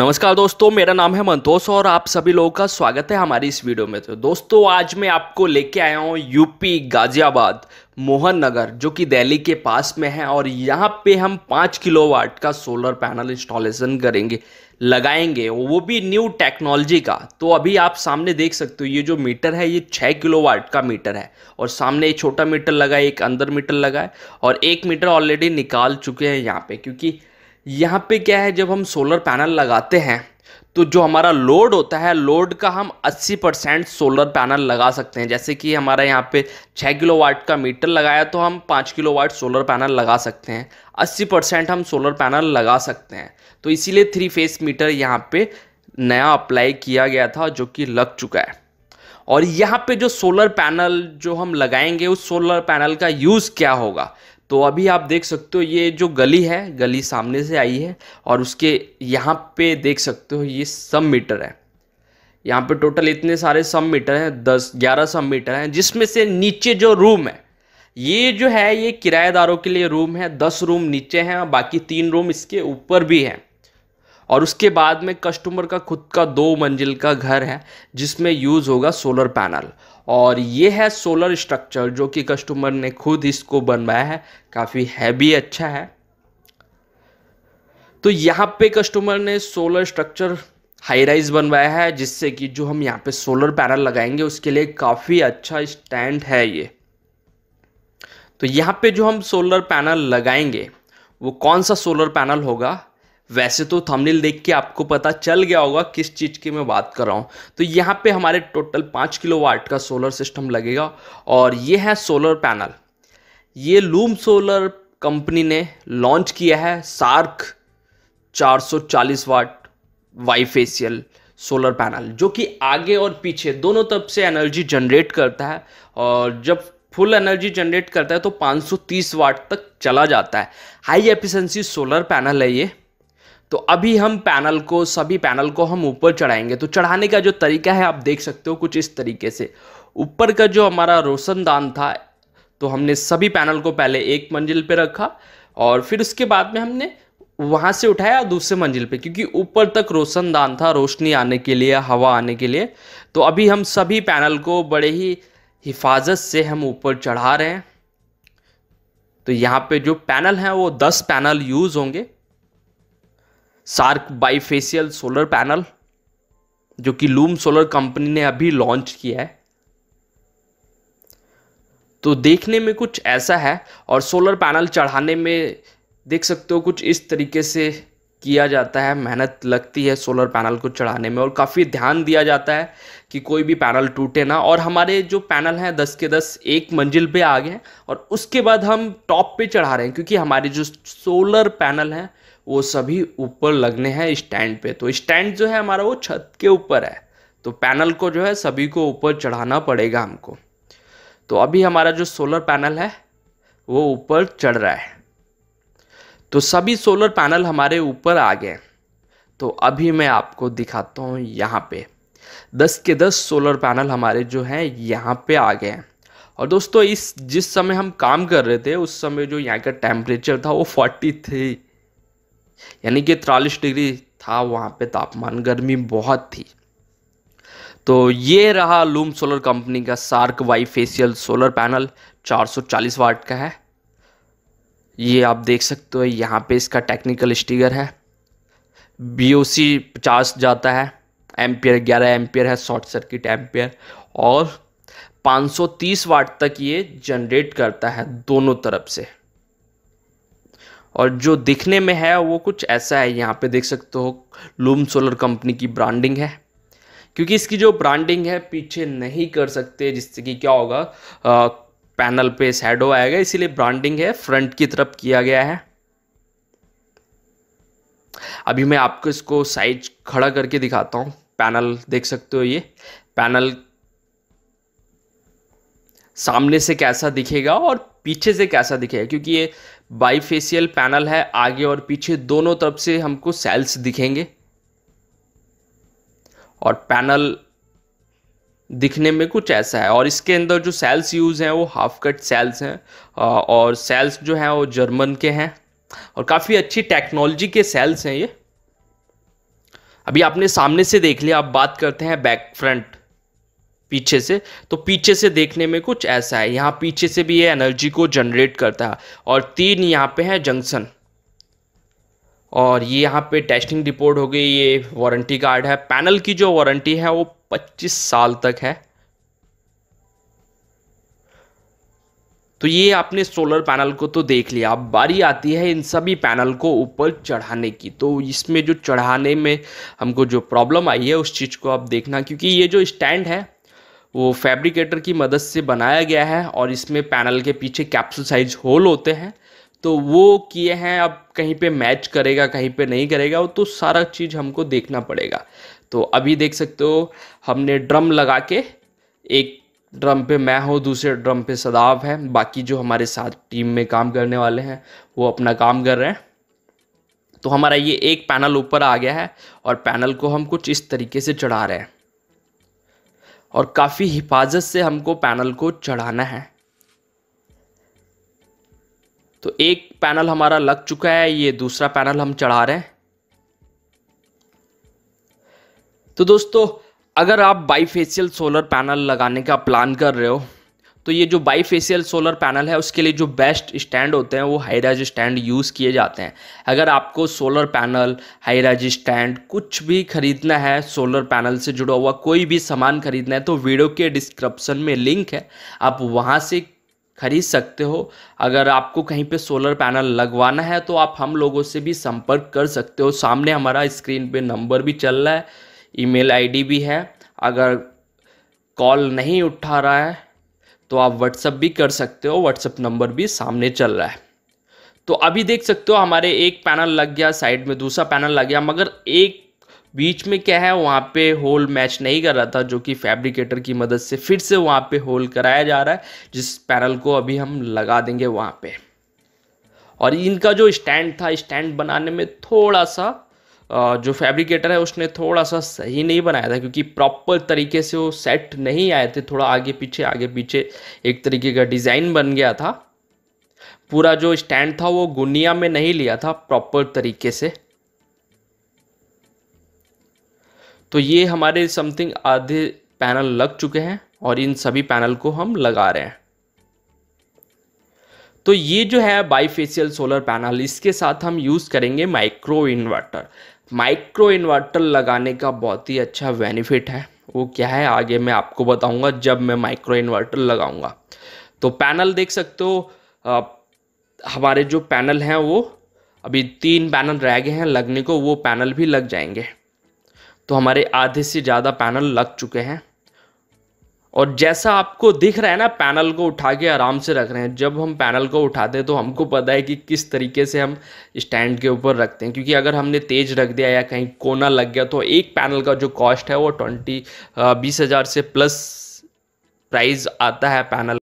नमस्कार दोस्तों मेरा नाम है मंतोष और आप सभी लोगों का स्वागत है हमारी इस वीडियो में तो दोस्तों आज मैं आपको लेके आया हूँ यूपी गाजियाबाद मोहन नगर जो कि दिल्ली के पास में है और यहाँ पे हम पाँच किलोवाट का सोलर पैनल इंस्टॉलेशन करेंगे लगाएंगे वो भी न्यू टेक्नोलॉजी का तो अभी आप सामने देख सकते हो ये जो मीटर है ये छः किलो वाट का मीटर है और सामने एक छोटा मीटर लगा है एक अंदर मीटर लगा है और एक मीटर ऑलरेडी निकाल चुके हैं यहाँ पे क्योंकि यहाँ पे क्या है जब हम सोलर पैनल लगाते हैं तो जो हमारा लोड होता है लोड का हम 80 परसेंट सोलर पैनल लगा सकते हैं जैसे कि हमारा यहाँ पे 6 किलो वाट का मीटर लगाया तो हम 5 किलो वाट सोलर पैनल लगा सकते हैं 80 परसेंट हम सोलर पैनल लगा सकते हैं तो इसीलिए थ्री फेस मीटर यहाँ पे नया अप्लाई किया गया था जो कि लग चुका है और यहाँ पे जो सोलर पैनल जो हम लगाएंगे उस सोलर पैनल का यूज़ क्या होगा तो अभी आप देख सकते हो ये जो गली है गली सामने से आई है और उसके यहाँ पे देख सकते हो ये सब मीटर है यहाँ पे टोटल इतने सारे सब मीटर हैं दस ग्यारह सब मीटर हैं जिसमें से नीचे जो रूम है ये जो है ये किराएदारों के लिए रूम है दस रूम नीचे हैं और बाकी तीन रूम इसके ऊपर भी हैं और उसके बाद में कस्टमर का खुद का दो मंजिल का घर है जिसमें यूज़ होगा सोलर पैनल और ये है सोलर स्ट्रक्चर जो कि कस्टमर ने खुद इसको बनवाया है काफ़ी हैवी अच्छा है तो यहाँ पे कस्टमर ने सोलर स्ट्रक्चर हाई राइज बनवाया है जिससे कि जो हम यहाँ पे सोलर पैनल लगाएंगे उसके लिए काफ़ी अच्छा स्टैंड है ये तो यहाँ पे जो हम सोलर पैनल लगाएंगे वो कौन सा सोलर पैनल होगा वैसे तो थंबनेल देख के आपको पता चल गया होगा किस चीज़ की मैं बात कर रहा हूँ तो यहाँ पे हमारे टोटल पाँच किलो वाट का सोलर सिस्टम लगेगा और ये है सोलर पैनल ये लूम सोलर कंपनी ने लॉन्च किया है Shark 440 watt bifacial solar panel जो कि आगे और पीछे दोनों तरफ से एनर्जी जनरेट करता है और जब फुल एनर्जी जनरेट करता है तो 530 वाट तक चला जाता है हाई एफिशिएंसी सोलर पैनल है ये तो अभी हम पैनल को सभी पैनल को हम ऊपर चढ़ाएंगे तो चढ़ाने का जो तरीका है आप देख सकते हो कुछ इस तरीके से ऊपर का जो हमारा रोशनदान था तो हमने सभी पैनल को पहले एक मंजिल पर रखा और फिर उसके बाद में हमने वहाँ से उठाया दूसरे मंजिल पे क्योंकि ऊपर तक रोशनदान था रोशनी आने के लिए हवा आने के लिए तो अभी हम सभी पैनल को बड़े ही हिफाजत से हम ऊपर चढ़ा रहे हैं तो यहाँ पे जो पैनल हैं वो दस पैनल यूज़ होंगे सार्क बाईफेसियल सोलर पैनल जो कि लूम सोलर कंपनी ने अभी लॉन्च किया है तो देखने में कुछ ऐसा है और सोलर पैनल चढ़ाने में देख सकते हो कुछ इस तरीके से किया जाता है मेहनत लगती है सोलर पैनल को चढ़ाने में और काफ़ी ध्यान दिया जाता है कि कोई भी पैनल टूटे ना और हमारे जो पैनल हैं दस के दस एक मंजिल पे आ गए और उसके बाद हम टॉप पे चढ़ा रहे हैं क्योंकि हमारे जो सोलर पैनल हैं वो सभी ऊपर लगने हैं स्टैंड पे तो स्टैंड जो है हमारा वो छत के ऊपर है तो पैनल को जो है सभी को ऊपर चढ़ाना पड़ेगा हमको तो अभी हमारा जो सोलर पैनल है वो ऊपर चढ़ रहा है तो सभी सोलर पैनल हमारे ऊपर आ गए तो अभी मैं आपको दिखाता हूँ यहाँ पे दस के दस सोलर पैनल हमारे जो हैं यहाँ पे आ गए हैं और दोस्तों इस जिस समय हम काम कर रहे थे उस समय जो यहाँ का टेम्परेचर था वो फोर्टी थ्री यानी कि तिरालीस डिग्री था वहाँ पे तापमान गर्मी बहुत थी तो ये रहा लूम सोलर कंपनी का Shark bifacial solar panel 440 watt का है ये आप देख सकते हो यहाँ पे इसका टेक्निकल स्टिकर है बी ओ सी पचास जाता है एम्पियर ग्यारह एम्पियर है शॉर्ट सर्किट एम्पियर और 530 वाट तक ये जनरेट करता है दोनों तरफ से और जो दिखने में है वो कुछ ऐसा है यहाँ पे देख सकते हो लूम सोलर कंपनी की ब्रांडिंग है क्योंकि इसकी जो ब्रांडिंग है पीछे नहीं कर सकते जिससे कि क्या होगा आ, पैनल पे सैडो आएगा इसीलिए ब्रांडिंग है फ्रंट की तरफ किया गया है अभी मैं आपको इसको साइज खड़ा करके दिखाता हूँ पैनल देख सकते हो ये पैनल सामने से कैसा दिखेगा और पीछे से कैसा दिखेगा क्योंकि ये बाईफेशियल पैनल है आगे और पीछे दोनों तरफ से हमको सेल्स दिखेंगे और पैनल दिखने में कुछ ऐसा है और इसके अंदर जो सेल्स यूज़ हैं वो हाफ कट सेल्स हैं और सेल्स जो हैं वो जर्मन के हैं और काफ़ी अच्छी टेक्नोलॉजी के सेल्स हैं ये अभी आपने सामने से देख लिया आप बात करते हैं बैक फ्रंट पीछे से तो पीछे से देखने में कुछ ऐसा है यहाँ पीछे से भी ये एनर्जी को जनरेट करता है और तीन यहाँ पे है जंक्शन और ये यहाँ पे टेस्टिंग रिपोर्ट हो गई ये वारंटी कार्ड है पैनल की जो वारंटी है वो 25 साल तक है तो ये आपने सोलर पैनल को तो देख लिया अब बारी आती है इन सभी पैनल को ऊपर चढ़ाने की तो इसमें जो चढ़ाने में हमको जो प्रॉब्लम आई है उस चीज़ को आप देखना क्योंकि ये जो स्टैंड है वो फैब्रिकेटर की मदद से बनाया गया है और इसमें पैनल के पीछे कैप्सूल साइज होल होते हैं तो वो किए हैं अब कहीं पे मैच करेगा कहीं पे नहीं करेगा वो तो सारा चीज़ हमको देखना पड़ेगा तो अभी देख सकते हो हमने ड्रम लगा के एक ड्रम पे मैं हूँ दूसरे ड्रम पे सदाब है बाकी जो हमारे साथ टीम में काम करने वाले हैं वो अपना काम कर रहे हैं तो हमारा ये एक पैनल ऊपर आ गया है और पैनल को हम कुछ इस तरीके से चढ़ा रहे हैं और काफ़ी हिफाजत से हमको पैनल को चढ़ाना है तो एक पैनल हमारा लग चुका है ये दूसरा पैनल हम चढ़ा रहे हैं तो दोस्तों अगर आप बाईफेशियल सोलर पैनल लगाने का प्लान कर रहे हो तो ये जो बाईफेशियल सोलर पैनल है उसके लिए जो बेस्ट स्टैंड होते हैं वो हाईराज स्टैंड यूज़ किए जाते हैं अगर आपको सोलर पैनल हाईराज स्टैंड कुछ भी खरीदना है सोलर पैनल से जुड़ा हुआ कोई भी सामान खरीदना है तो वीडियो के डिस्क्रिप्शन में लिंक है आप वहाँ से खरीद सकते हो अगर आपको कहीं पे सोलर पैनल लगवाना है तो आप हम लोगों से भी संपर्क कर सकते हो सामने हमारा स्क्रीन पे नंबर भी चल रहा है ईमेल आईडी भी है अगर कॉल नहीं उठा रहा है तो आप व्हाट्सअप भी कर सकते हो व्हाट्सअप नंबर भी सामने चल रहा है तो अभी देख सकते हो हमारे एक पैनल लग गया साइड में दूसरा पैनल लग गया मगर एक बीच में क्या है वहाँ पे होल मैच नहीं कर रहा था जो कि फैब्रिकेटर की मदद से फिर से वहाँ पे होल कराया जा रहा है जिस पैनल को अभी हम लगा देंगे वहाँ पे और इनका जो स्टैंड था स्टैंड बनाने में थोड़ा सा जो फैब्रिकेटर है उसने थोड़ा सा सही नहीं बनाया था क्योंकि प्रॉपर तरीके से वो सेट नहीं आए थे थोड़ा आगे पीछे आगे पीछे एक तरीके का डिज़ाइन बन गया था पूरा जो स्टैंड था वो गुनिया में नहीं लिया था प्रॉपर तरीके से तो ये हमारे समथिंग आधे पैनल लग चुके हैं और इन सभी पैनल को हम लगा रहे हैं तो ये जो है बाईफेशियल सोलर पैनल इसके साथ हम यूज़ करेंगे माइक्रो इन्वर्टर माइक्रो इन्वर्टर लगाने का बहुत ही अच्छा बेनिफिट है वो क्या है आगे मैं आपको बताऊंगा जब मैं माइक्रो इन्वर्टर लगाऊंगा तो पैनल देख सकते हो हमारे जो पैनल हैं वो अभी तीन पैनल रह गए हैं लगने को वो पैनल भी लग जाएंगे तो हमारे आधे से ज़्यादा पैनल लग चुके हैं और जैसा आपको दिख रहा है ना पैनल को उठा के आराम से रख रहे हैं जब हम पैनल को उठाते हैं तो हमको पता है कि किस तरीके से हम स्टैंड के ऊपर रखते हैं क्योंकि अगर हमने तेज रख दिया या कहीं कोना लग गया तो एक पैनल का जो कॉस्ट है वो ट्वेंटी बीस हज़ार से प्लस प्राइस आता है पैनल